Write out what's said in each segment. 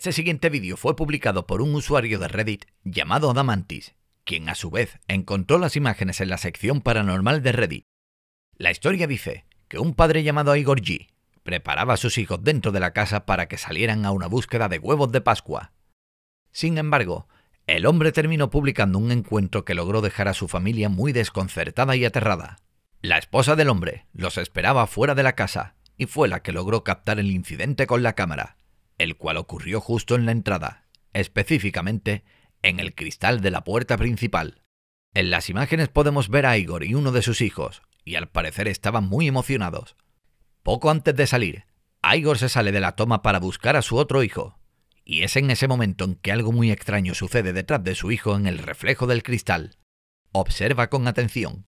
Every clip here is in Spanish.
Este siguiente vídeo fue publicado por un usuario de Reddit llamado Adamantis, quien a su vez encontró las imágenes en la sección paranormal de Reddit. La historia dice que un padre llamado Igor G preparaba a sus hijos dentro de la casa para que salieran a una búsqueda de huevos de Pascua. Sin embargo, el hombre terminó publicando un encuentro que logró dejar a su familia muy desconcertada y aterrada. La esposa del hombre los esperaba fuera de la casa y fue la que logró captar el incidente con la cámara el cual ocurrió justo en la entrada, específicamente en el cristal de la puerta principal. En las imágenes podemos ver a Igor y uno de sus hijos, y al parecer estaban muy emocionados. Poco antes de salir, Igor se sale de la toma para buscar a su otro hijo, y es en ese momento en que algo muy extraño sucede detrás de su hijo en el reflejo del cristal. Observa con atención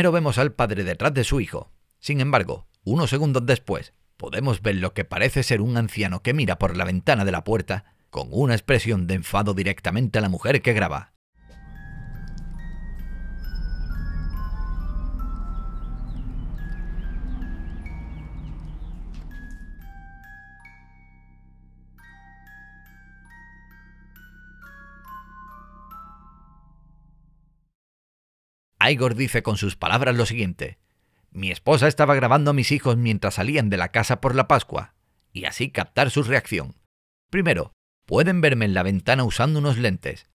Primero vemos al padre detrás de su hijo. Sin embargo, unos segundos después, podemos ver lo que parece ser un anciano que mira por la ventana de la puerta con una expresión de enfado directamente a la mujer que graba. Igor dice con sus palabras lo siguiente. Mi esposa estaba grabando a mis hijos mientras salían de la casa por la Pascua, y así captar su reacción. Primero, pueden verme en la ventana usando unos lentes,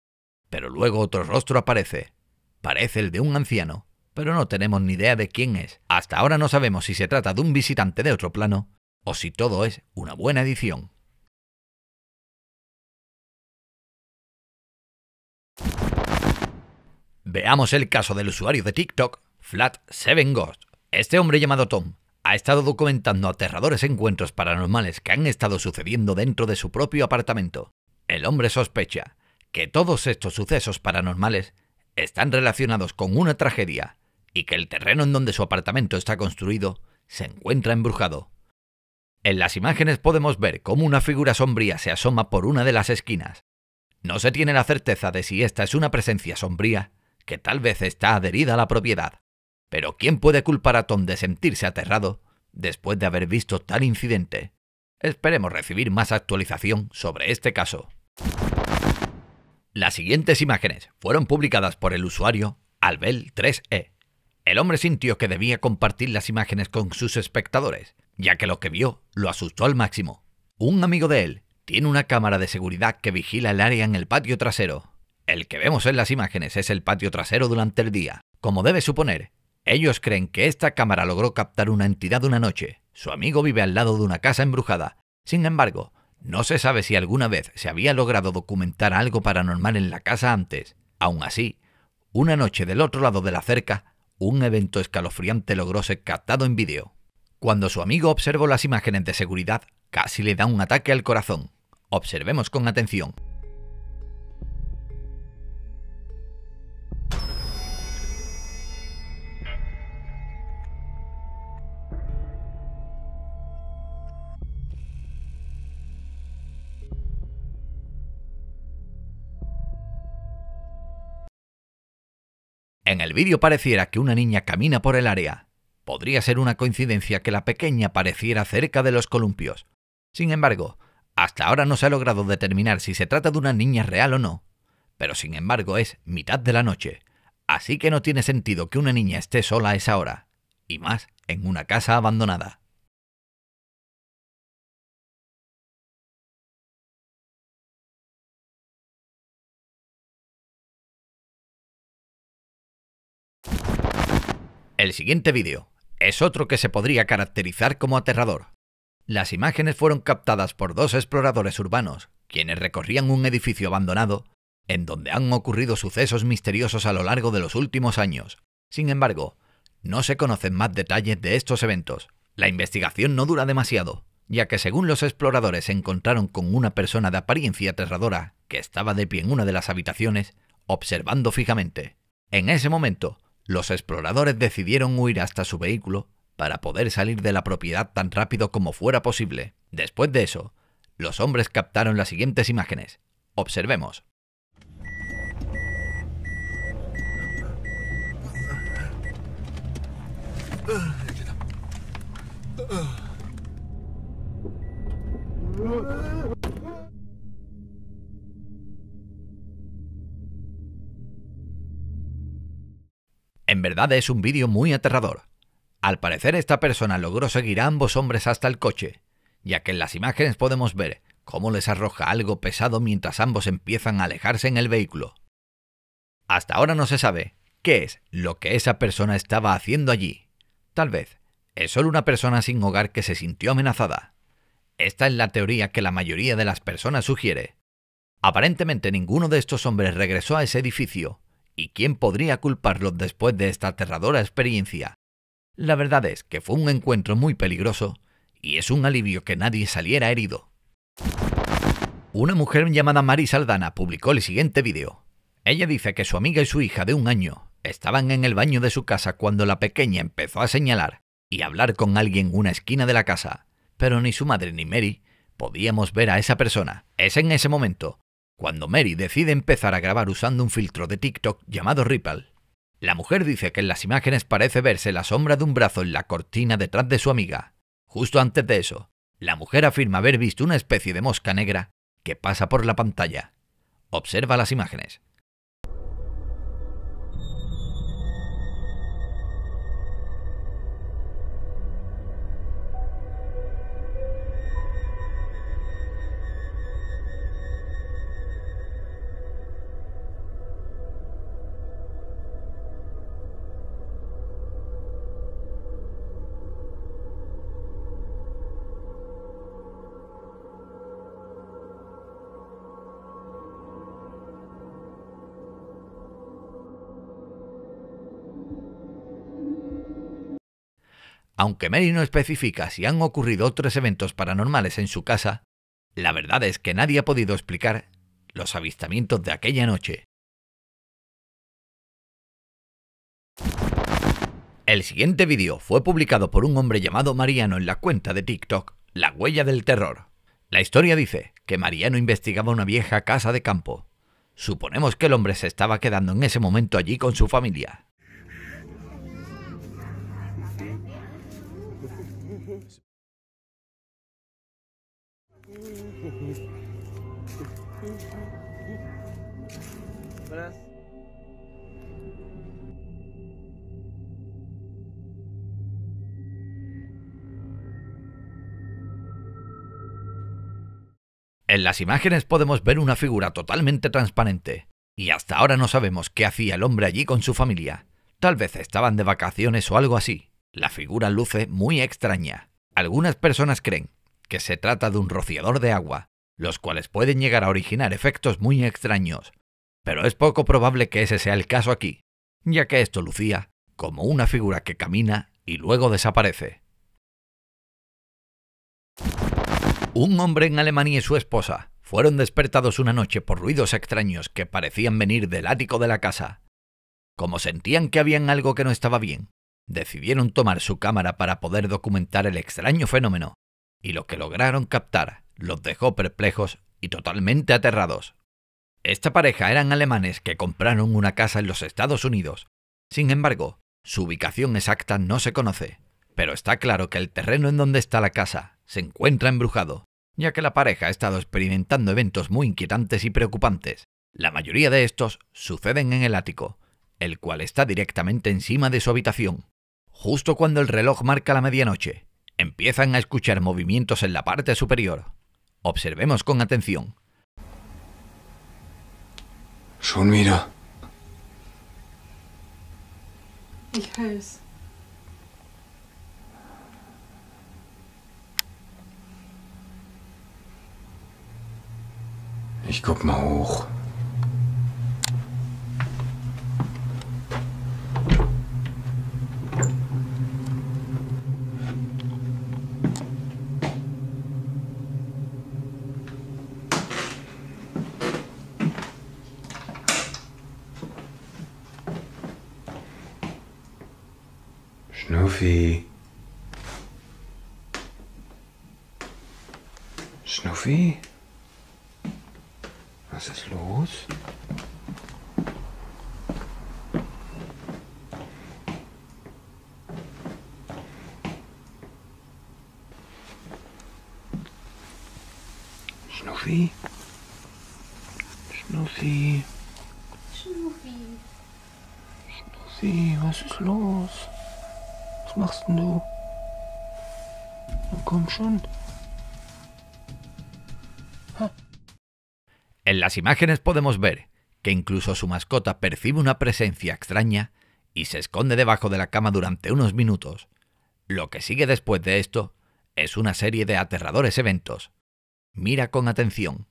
pero luego otro rostro aparece. Parece el de un anciano, pero no tenemos ni idea de quién es. Hasta ahora no sabemos si se trata de un visitante de otro plano o si todo es una buena edición. Veamos el caso del usuario de TikTok, Flat7Ghost. Este hombre llamado Tom ha estado documentando aterradores encuentros paranormales que han estado sucediendo dentro de su propio apartamento. El hombre sospecha que todos estos sucesos paranormales están relacionados con una tragedia y que el terreno en donde su apartamento está construido se encuentra embrujado. En las imágenes podemos ver cómo una figura sombría se asoma por una de las esquinas. No se tiene la certeza de si esta es una presencia sombría que tal vez está adherida a la propiedad. Pero ¿quién puede culpar a Tom de sentirse aterrado después de haber visto tal incidente? Esperemos recibir más actualización sobre este caso. Las siguientes imágenes fueron publicadas por el usuario Albel3e. El hombre sintió que debía compartir las imágenes con sus espectadores, ya que lo que vio lo asustó al máximo. Un amigo de él tiene una cámara de seguridad que vigila el área en el patio trasero. El que vemos en las imágenes es el patio trasero durante el día. Como debe suponer, ellos creen que esta cámara logró captar una entidad una noche. Su amigo vive al lado de una casa embrujada. Sin embargo, no se sabe si alguna vez se había logrado documentar algo paranormal en la casa antes. Aún así, una noche del otro lado de la cerca, un evento escalofriante logró ser captado en vídeo. Cuando su amigo observó las imágenes de seguridad, casi le da un ataque al corazón. Observemos con atención. En el vídeo pareciera que una niña camina por el área. Podría ser una coincidencia que la pequeña pareciera cerca de los columpios. Sin embargo, hasta ahora no se ha logrado determinar si se trata de una niña real o no. Pero sin embargo es mitad de la noche, así que no tiene sentido que una niña esté sola a esa hora, y más en una casa abandonada. El siguiente vídeo es otro que se podría caracterizar como aterrador. Las imágenes fueron captadas por dos exploradores urbanos, quienes recorrían un edificio abandonado, en donde han ocurrido sucesos misteriosos a lo largo de los últimos años. Sin embargo, no se conocen más detalles de estos eventos. La investigación no dura demasiado, ya que según los exploradores se encontraron con una persona de apariencia aterradora que estaba de pie en una de las habitaciones, observando fijamente. En ese momento, los exploradores decidieron huir hasta su vehículo para poder salir de la propiedad tan rápido como fuera posible. Después de eso, los hombres captaron las siguientes imágenes. Observemos. En verdad es un vídeo muy aterrador. Al parecer esta persona logró seguir a ambos hombres hasta el coche, ya que en las imágenes podemos ver cómo les arroja algo pesado mientras ambos empiezan a alejarse en el vehículo. Hasta ahora no se sabe qué es lo que esa persona estaba haciendo allí. Tal vez es solo una persona sin hogar que se sintió amenazada. Esta es la teoría que la mayoría de las personas sugiere. Aparentemente ninguno de estos hombres regresó a ese edificio ¿Y quién podría culparlos después de esta aterradora experiencia? La verdad es que fue un encuentro muy peligroso y es un alivio que nadie saliera herido. Una mujer llamada Mary Saldana publicó el siguiente vídeo. Ella dice que su amiga y su hija de un año estaban en el baño de su casa cuando la pequeña empezó a señalar y hablar con alguien en una esquina de la casa, pero ni su madre ni Mary podíamos ver a esa persona. Es en ese momento cuando Mary decide empezar a grabar usando un filtro de TikTok llamado Ripple, la mujer dice que en las imágenes parece verse la sombra de un brazo en la cortina detrás de su amiga. Justo antes de eso, la mujer afirma haber visto una especie de mosca negra que pasa por la pantalla. Observa las imágenes. Aunque Mary no especifica si han ocurrido otros eventos paranormales en su casa, la verdad es que nadie ha podido explicar los avistamientos de aquella noche. El siguiente vídeo fue publicado por un hombre llamado Mariano en la cuenta de TikTok, La Huella del Terror. La historia dice que Mariano investigaba una vieja casa de campo. Suponemos que el hombre se estaba quedando en ese momento allí con su familia. En las imágenes podemos ver una figura totalmente transparente, y hasta ahora no sabemos qué hacía el hombre allí con su familia. Tal vez estaban de vacaciones o algo así. La figura luce muy extraña. Algunas personas creen que se trata de un rociador de agua, los cuales pueden llegar a originar efectos muy extraños, pero es poco probable que ese sea el caso aquí, ya que esto lucía como una figura que camina y luego desaparece. Un hombre en Alemania y su esposa fueron despertados una noche por ruidos extraños que parecían venir del ático de la casa. Como sentían que habían algo que no estaba bien, decidieron tomar su cámara para poder documentar el extraño fenómeno, y lo que lograron captar los dejó perplejos y totalmente aterrados. Esta pareja eran alemanes que compraron una casa en los Estados Unidos. Sin embargo, su ubicación exacta no se conoce, pero está claro que el terreno en donde está la casa se encuentra embrujado, ya que la pareja ha estado experimentando eventos muy inquietantes y preocupantes. La mayoría de estos suceden en el ático, el cual está directamente encima de su habitación. Justo cuando el reloj marca la medianoche, empiezan a escuchar movimientos en la parte superior. Observemos con atención. Schon wieder. Ich weiß. Ich guck mal hoch. Snoofy. Snoofy? Ah. En las imágenes podemos ver que incluso su mascota percibe una presencia extraña y se esconde debajo de la cama durante unos minutos. Lo que sigue después de esto es una serie de aterradores eventos. Mira con atención.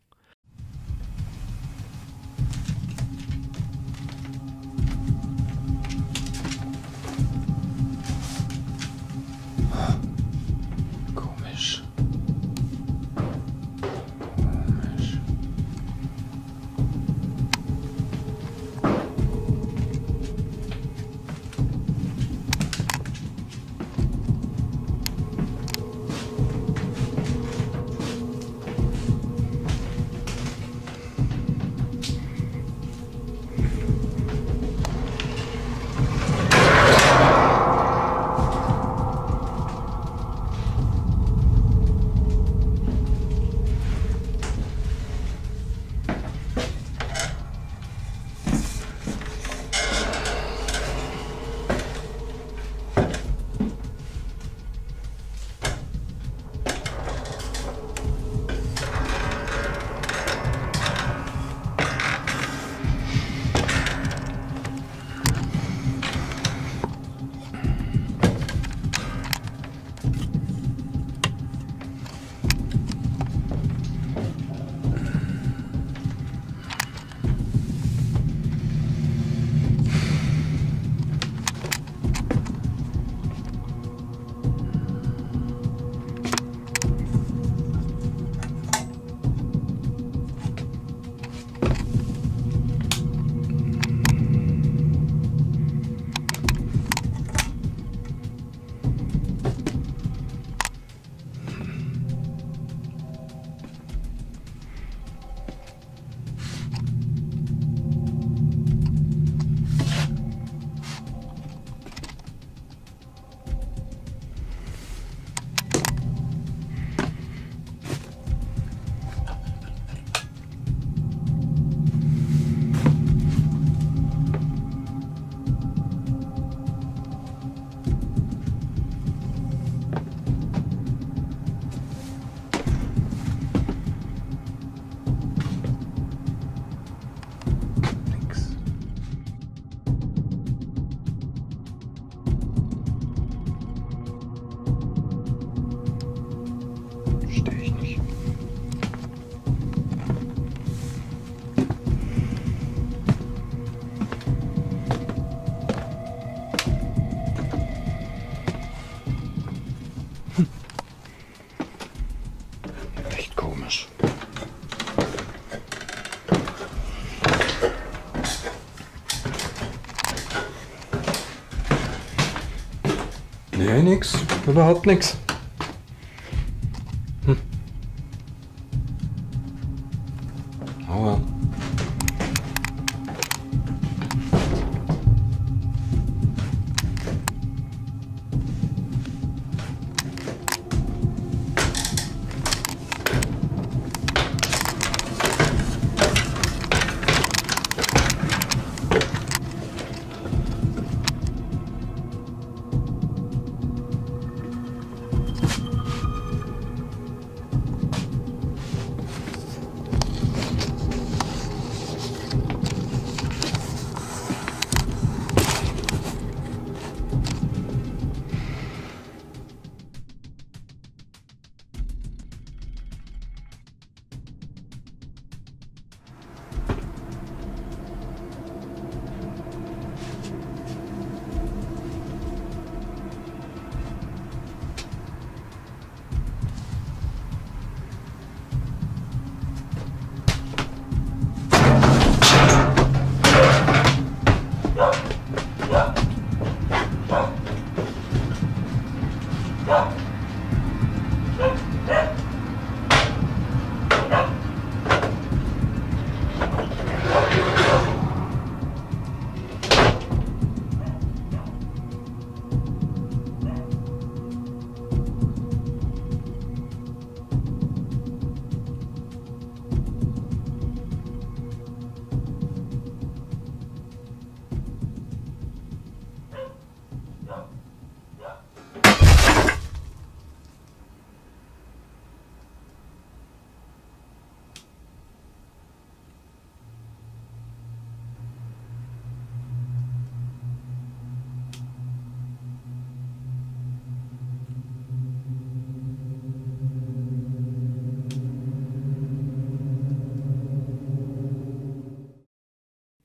Eh nee, Überhaupt nichts.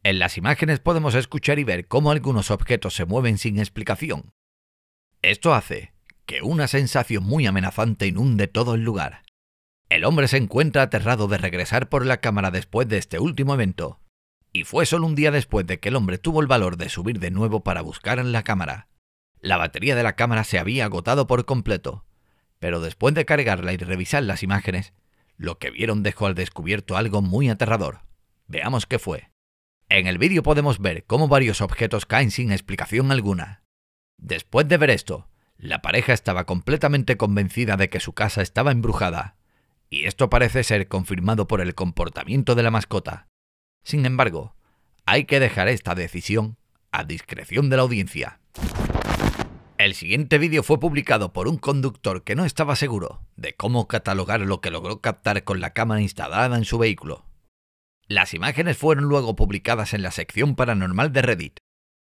En las imágenes podemos escuchar y ver cómo algunos objetos se mueven sin explicación. Esto hace que una sensación muy amenazante inunde todo el lugar. El hombre se encuentra aterrado de regresar por la cámara después de este último evento, y fue solo un día después de que el hombre tuvo el valor de subir de nuevo para buscar en la cámara. La batería de la cámara se había agotado por completo, pero después de cargarla y revisar las imágenes, lo que vieron dejó al descubierto algo muy aterrador. Veamos qué fue. En el vídeo podemos ver cómo varios objetos caen sin explicación alguna. Después de ver esto, la pareja estaba completamente convencida de que su casa estaba embrujada, y esto parece ser confirmado por el comportamiento de la mascota. Sin embargo, hay que dejar esta decisión a discreción de la audiencia. El siguiente vídeo fue publicado por un conductor que no estaba seguro de cómo catalogar lo que logró captar con la cámara instalada en su vehículo. Las imágenes fueron luego publicadas en la sección paranormal de Reddit.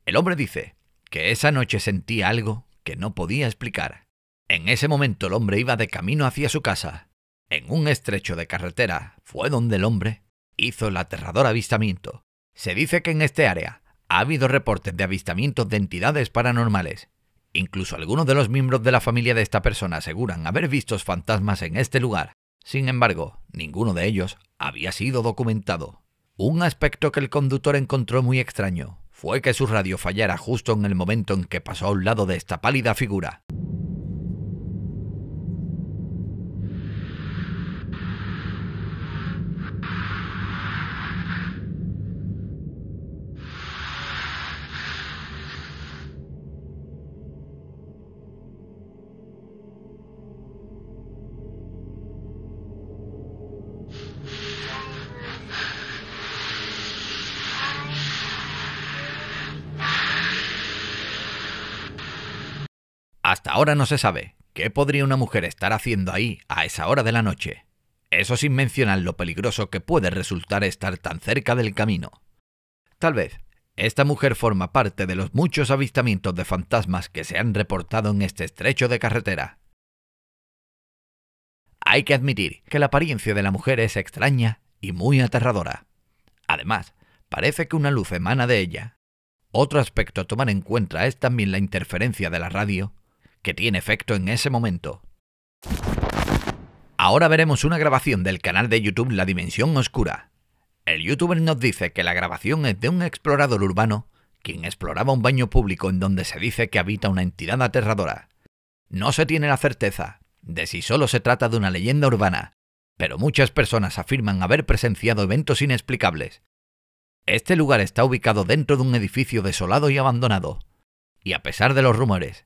El hombre dice que esa noche sentía algo que no podía explicar. En ese momento el hombre iba de camino hacia su casa. En un estrecho de carretera fue donde el hombre hizo el aterrador avistamiento. Se dice que en este área ha habido reportes de avistamientos de entidades paranormales. Incluso algunos de los miembros de la familia de esta persona aseguran haber visto fantasmas en este lugar. Sin embargo, ninguno de ellos había sido documentado. Un aspecto que el conductor encontró muy extraño fue que su radio fallara justo en el momento en que pasó a un lado de esta pálida figura. Ahora no se sabe qué podría una mujer estar haciendo ahí a esa hora de la noche. Eso sin mencionar lo peligroso que puede resultar estar tan cerca del camino. Tal vez, esta mujer forma parte de los muchos avistamientos de fantasmas que se han reportado en este estrecho de carretera. Hay que admitir que la apariencia de la mujer es extraña y muy aterradora. Además, parece que una luz emana de ella. Otro aspecto a tomar en cuenta es también la interferencia de la radio que tiene efecto en ese momento. Ahora veremos una grabación del canal de YouTube La Dimensión Oscura. El youtuber nos dice que la grabación es de un explorador urbano quien exploraba un baño público en donde se dice que habita una entidad aterradora. No se tiene la certeza de si solo se trata de una leyenda urbana, pero muchas personas afirman haber presenciado eventos inexplicables. Este lugar está ubicado dentro de un edificio desolado y abandonado, y a pesar de los rumores,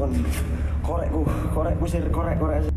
kon korek ku korek ku sir korek korek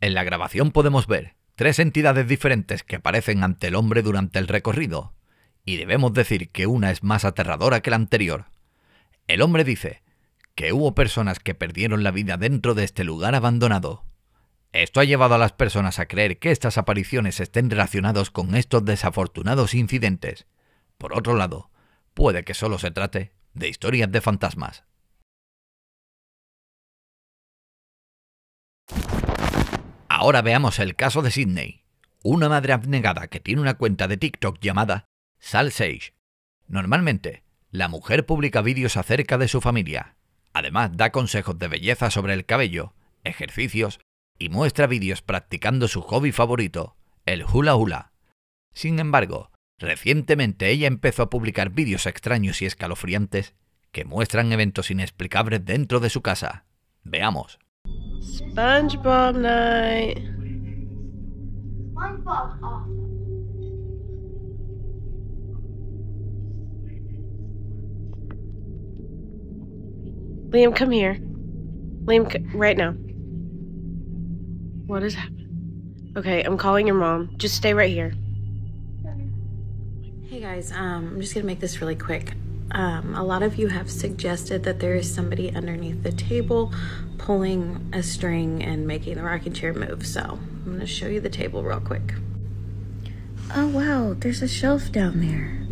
En la grabación podemos ver tres entidades diferentes que aparecen ante el hombre durante el recorrido, y debemos decir que una es más aterradora que la anterior. El hombre dice que hubo personas que perdieron la vida dentro de este lugar abandonado. Esto ha llevado a las personas a creer que estas apariciones estén relacionadas con estos desafortunados incidentes. Por otro lado, puede que solo se trate de historias de fantasmas. Ahora veamos el caso de Sidney, una madre abnegada que tiene una cuenta de TikTok llamada Salsage. Normalmente, la mujer publica vídeos acerca de su familia. Además, da consejos de belleza sobre el cabello, ejercicios y muestra vídeos practicando su hobby favorito, el hula hula. Sin embargo, recientemente ella empezó a publicar vídeos extraños y escalofriantes que muestran eventos inexplicables dentro de su casa. Veamos. SpongeBob night. SpongeBob off. Liam, come here. Liam, right now. What is happening? Okay, I'm calling your mom. Just stay right here. Hey guys, um, I'm just gonna make this really quick um, a lot of you have suggested that there is somebody underneath the table pulling a string and making the rocking chair move. So I'm going to show you the table real quick. Oh, wow. There's a shelf down there.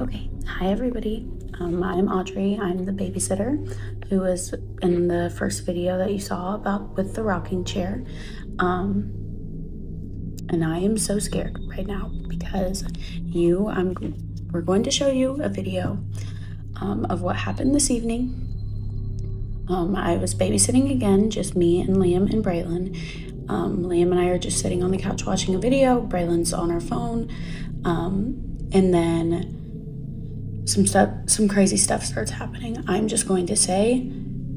Okay. Hi, everybody. Um, I'm Audrey. I'm the babysitter who was in the first video that you saw about with the rocking chair. Um, and I am so scared right now because you, I'm we're going to show you a video um, of what happened this evening. Um, I was babysitting again, just me and Liam and Braylon. Um, Liam and I are just sitting on the couch watching a video. Braylon's on her phone. Um, and then some stuff, some crazy stuff starts happening. I'm just going to say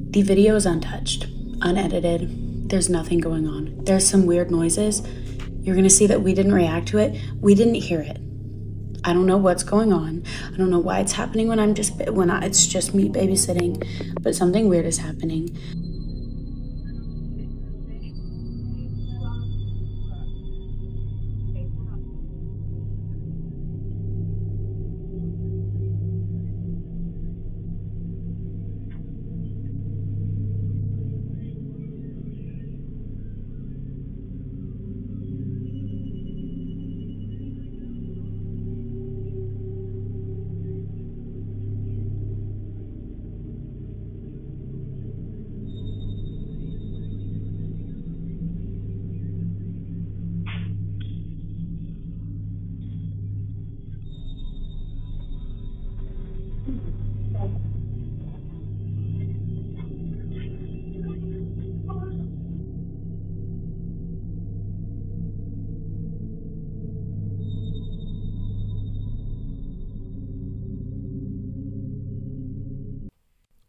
the video is untouched, unedited. There's nothing going on. There's some weird noises. You're going to see that we didn't react to it. We didn't hear it. I don't know what's going on. I don't know why it's happening when I'm just when I, it's just me babysitting, but something weird is happening.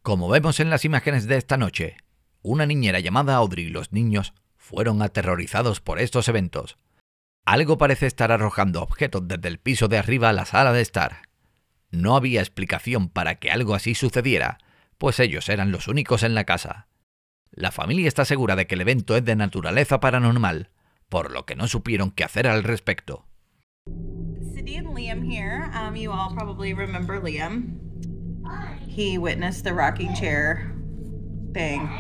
Como vemos en las imágenes de esta noche, una niñera llamada Audrey y los niños fueron aterrorizados por estos eventos. Algo parece estar arrojando objetos desde el piso de arriba a la sala de estar. No había explicación para que algo así sucediera, pues ellos eran los únicos en la casa. La familia está segura de que el evento es de naturaleza paranormal, por lo que no supieron qué hacer al respecto. Liam here. Um, you all probably remember Liam. he witnessed the rocking chair thing.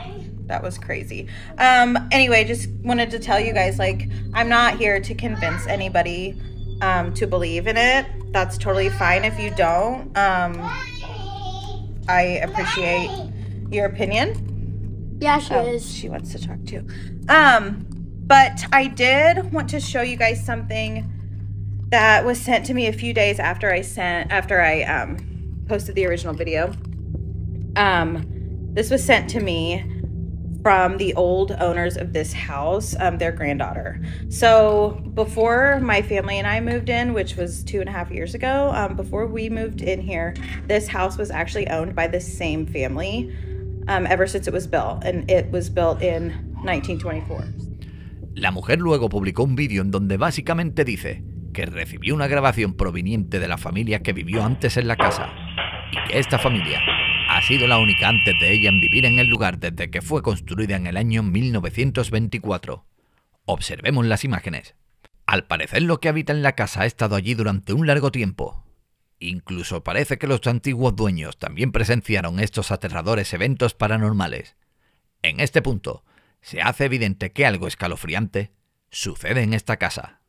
That was crazy. Um, anyway, just wanted to tell you guys like, I'm not here to convince anybody um, to believe in it. That's totally fine if you don't. Um, I appreciate your opinion. Yeah, she oh, is. She wants to talk too. Um, but I did want to show you guys something that was sent to me a few days after I sent after I um posted the original video. Um, this was sent to me from the old owners of this house, um, their granddaughter. So before my family and I moved in, which was two and a half years ago, um, before we moved in here, this house was actually owned by the same family um, ever since it was built, and it was built in 1924. La mujer luego publicó un vídeo en donde básicamente dice que recibió una grabación proveniente de la familia que vivió antes en la casa y que esta familia ha sido la única antes de ella en vivir en el lugar desde que fue construida en el año 1924. Observemos las imágenes. Al parecer lo que habita en la casa ha estado allí durante un largo tiempo. Incluso parece que los antiguos dueños también presenciaron estos aterradores eventos paranormales. En este punto, se hace evidente que algo escalofriante sucede en esta casa.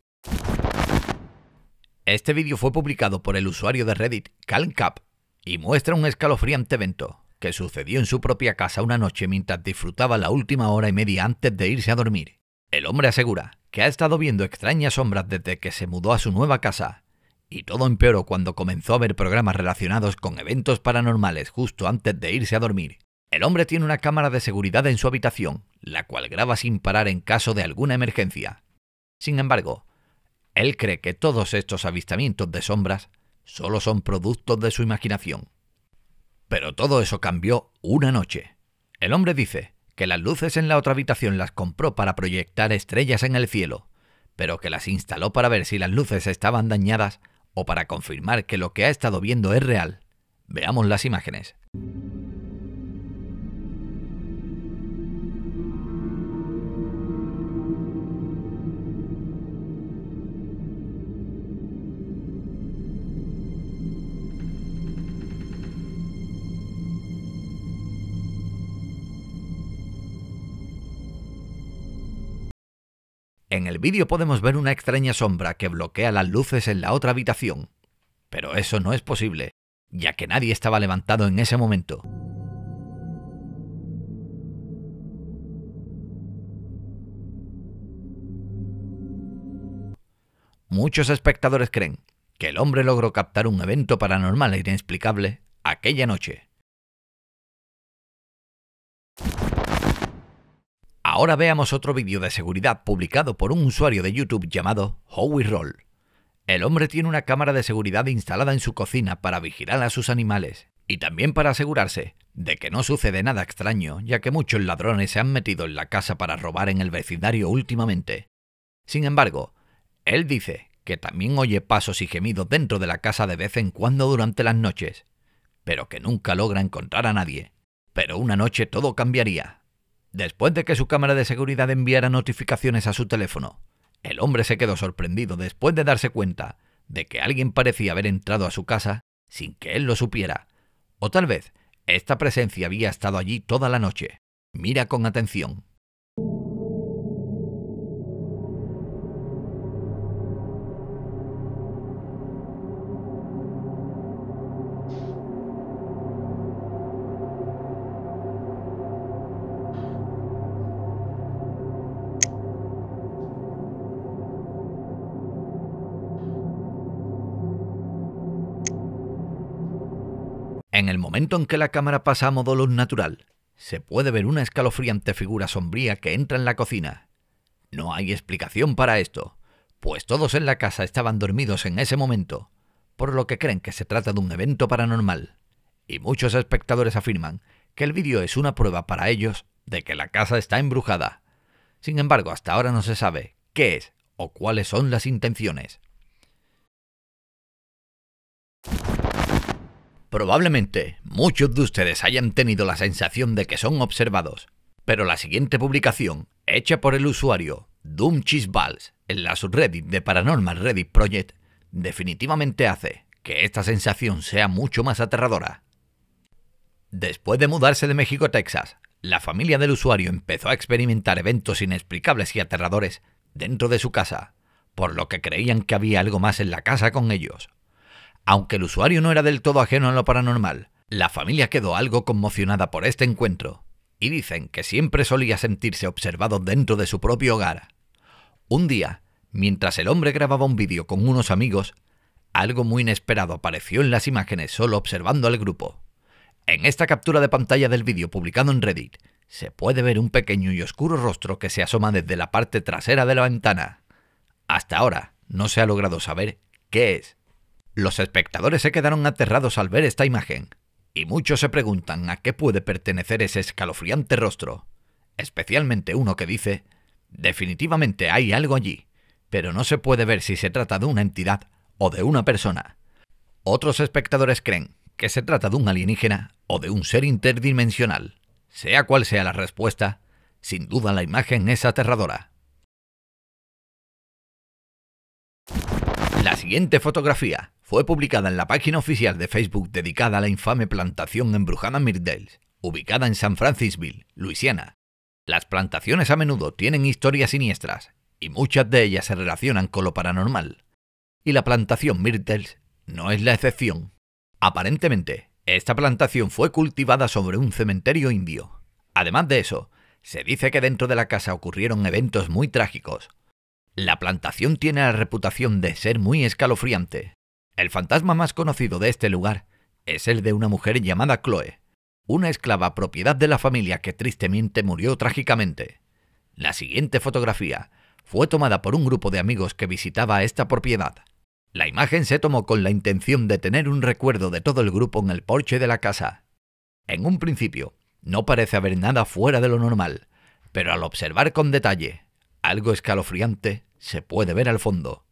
Este vídeo fue publicado por el usuario de Reddit CalmCap y muestra un escalofriante evento que sucedió en su propia casa una noche mientras disfrutaba la última hora y media antes de irse a dormir. El hombre asegura que ha estado viendo extrañas sombras desde que se mudó a su nueva casa, y todo empeoró cuando comenzó a ver programas relacionados con eventos paranormales justo antes de irse a dormir. El hombre tiene una cámara de seguridad en su habitación, la cual graba sin parar en caso de alguna emergencia. Sin embargo, él cree que todos estos avistamientos de sombras solo son productos de su imaginación. Pero todo eso cambió una noche. El hombre dice que las luces en la otra habitación las compró para proyectar estrellas en el cielo, pero que las instaló para ver si las luces estaban dañadas o para confirmar que lo que ha estado viendo es real. Veamos las imágenes. En el vídeo podemos ver una extraña sombra que bloquea las luces en la otra habitación, pero eso no es posible, ya que nadie estaba levantado en ese momento. Muchos espectadores creen que el hombre logró captar un evento paranormal e inexplicable aquella noche. Ahora veamos otro vídeo de seguridad publicado por un usuario de YouTube llamado Howie Roll. El hombre tiene una cámara de seguridad instalada en su cocina para vigilar a sus animales y también para asegurarse de que no sucede nada extraño, ya que muchos ladrones se han metido en la casa para robar en el vecindario últimamente. Sin embargo, él dice que también oye pasos y gemidos dentro de la casa de vez en cuando durante las noches, pero que nunca logra encontrar a nadie. Pero una noche todo cambiaría, después de que su cámara de seguridad enviara notificaciones a su teléfono. El hombre se quedó sorprendido después de darse cuenta de que alguien parecía haber entrado a su casa sin que él lo supiera. O tal vez, esta presencia había estado allí toda la noche. Mira con atención. En el momento en que la cámara pasa a modo luz natural, se puede ver una escalofriante figura sombría que entra en la cocina. No hay explicación para esto, pues todos en la casa estaban dormidos en ese momento, por lo que creen que se trata de un evento paranormal. Y muchos espectadores afirman que el vídeo es una prueba para ellos de que la casa está embrujada. Sin embargo, hasta ahora no se sabe qué es o cuáles son las intenciones. Probablemente muchos de ustedes hayan tenido la sensación de que son observados, pero la siguiente publicación, hecha por el usuario Doom en la subreddit de Paranormal Reddit Project, definitivamente hace que esta sensación sea mucho más aterradora. Después de mudarse de México a Texas, la familia del usuario empezó a experimentar eventos inexplicables y aterradores dentro de su casa, por lo que creían que había algo más en la casa con ellos aunque el usuario no era del todo ajeno a lo paranormal, la familia quedó algo conmocionada por este encuentro y dicen que siempre solía sentirse observado dentro de su propio hogar. Un día, mientras el hombre grababa un vídeo con unos amigos, algo muy inesperado apareció en las imágenes solo observando al grupo. En esta captura de pantalla del vídeo publicado en Reddit, se puede ver un pequeño y oscuro rostro que se asoma desde la parte trasera de la ventana. Hasta ahora no se ha logrado saber qué es. Los espectadores se quedaron aterrados al ver esta imagen, y muchos se preguntan a qué puede pertenecer ese escalofriante rostro, especialmente uno que dice, definitivamente hay algo allí, pero no se puede ver si se trata de una entidad o de una persona. Otros espectadores creen que se trata de un alienígena o de un ser interdimensional. Sea cual sea la respuesta, sin duda la imagen es aterradora. La siguiente fotografía fue publicada en la página oficial de Facebook dedicada a la infame plantación embrujada Myrdales ubicada en San Francisville, Luisiana. Las plantaciones a menudo tienen historias siniestras, y muchas de ellas se relacionan con lo paranormal. Y la plantación Myrtles no es la excepción. Aparentemente, esta plantación fue cultivada sobre un cementerio indio. Además de eso, se dice que dentro de la casa ocurrieron eventos muy trágicos, la plantación tiene la reputación de ser muy escalofriante. El fantasma más conocido de este lugar es el de una mujer llamada Chloe, una esclava propiedad de la familia que tristemente murió trágicamente. La siguiente fotografía fue tomada por un grupo de amigos que visitaba esta propiedad. La imagen se tomó con la intención de tener un recuerdo de todo el grupo en el porche de la casa. En un principio, no parece haber nada fuera de lo normal, pero al observar con detalle, algo escalofriante se puede ver al fondo.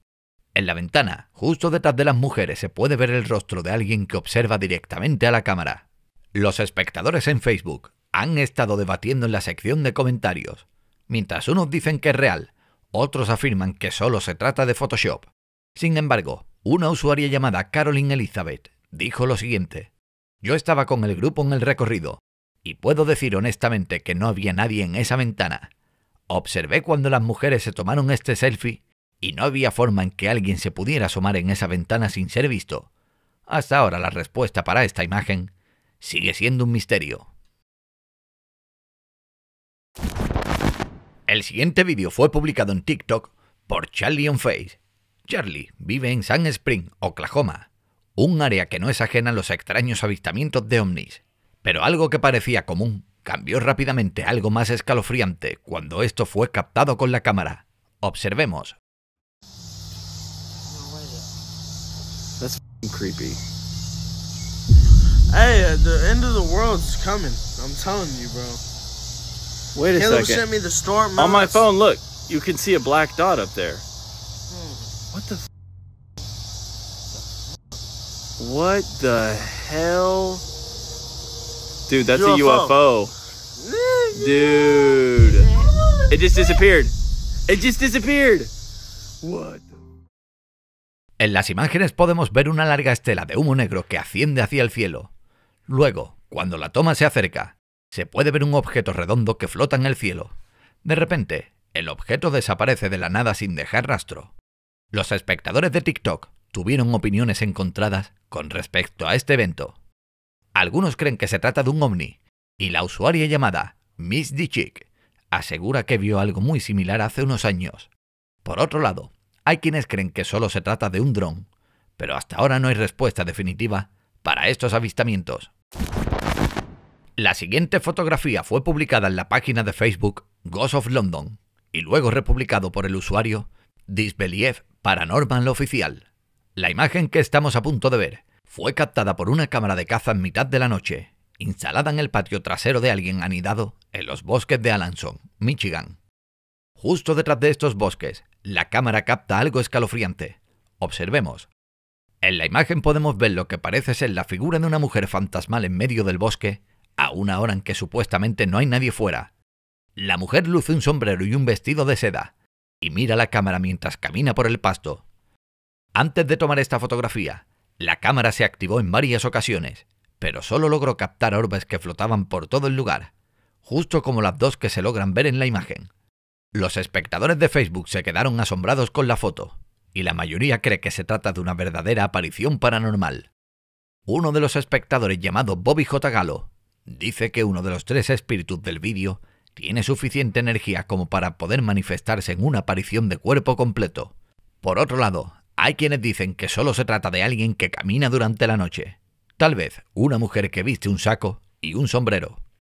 En la ventana, justo detrás de las mujeres, se puede ver el rostro de alguien que observa directamente a la cámara. Los espectadores en Facebook han estado debatiendo en la sección de comentarios. Mientras unos dicen que es real, otros afirman que solo se trata de Photoshop. Sin embargo, una usuaria llamada Caroline Elizabeth dijo lo siguiente. Yo estaba con el grupo en el recorrido, y puedo decir honestamente que no había nadie en esa ventana. Observé cuando las mujeres se tomaron este selfie y no había forma en que alguien se pudiera asomar en esa ventana sin ser visto. Hasta ahora la respuesta para esta imagen sigue siendo un misterio. El siguiente vídeo fue publicado en TikTok por Charlie on Face. Charlie vive en San Spring, Oklahoma, un área que no es ajena a los extraños avistamientos de ovnis, pero algo que parecía común cambió rápidamente algo más escalofriante cuando esto fue captado con la cámara. Observemos. That's creepy. Hey, uh, the end of the world's coming. I'm telling you, bro. Wait a second. sent me the storm. On my phone, look. You can see a black dot up there. Hmm. What the? What the hell? Dude, that's a UFO. Dude. En las imágenes podemos ver una larga estela de humo negro que asciende hacia el cielo. Luego, cuando la toma se acerca, se puede ver un objeto redondo que flota en el cielo. De repente, el objeto desaparece de la nada sin dejar rastro. Los espectadores de TikTok tuvieron opiniones encontradas con respecto a este evento. Algunos creen que se trata de un ovni, y la usuaria llamada Miss chick asegura que vio algo muy similar hace unos años. Por otro lado, hay quienes creen que solo se trata de un dron, pero hasta ahora no hay respuesta definitiva para estos avistamientos. La siguiente fotografía fue publicada en la página de Facebook Ghost of London y luego republicado por el usuario Disbelief Paranormal Oficial. La imagen que estamos a punto de ver fue captada por una cámara de caza en mitad de la noche, instalada en el patio trasero de alguien anidado en los bosques de Alanson, Michigan. Justo detrás de estos bosques, la cámara capta algo escalofriante. Observemos. En la imagen podemos ver lo que parece ser la figura de una mujer fantasmal en medio del bosque, a una hora en que supuestamente no hay nadie fuera. La mujer luce un sombrero y un vestido de seda, y mira la cámara mientras camina por el pasto. Antes de tomar esta fotografía, la cámara se activó en varias ocasiones, pero solo logró captar orbes que flotaban por todo el lugar, justo como las dos que se logran ver en la imagen. Los espectadores de Facebook se quedaron asombrados con la foto, y la mayoría cree que se trata de una verdadera aparición paranormal. Uno de los espectadores llamado Bobby J. Galo dice que uno de los tres espíritus del vídeo tiene suficiente energía como para poder manifestarse en una aparición de cuerpo completo. Por otro lado, hay quienes dicen que solo se trata de alguien que camina durante la noche. Tal vez una mujer que viste un saco y un sombrero.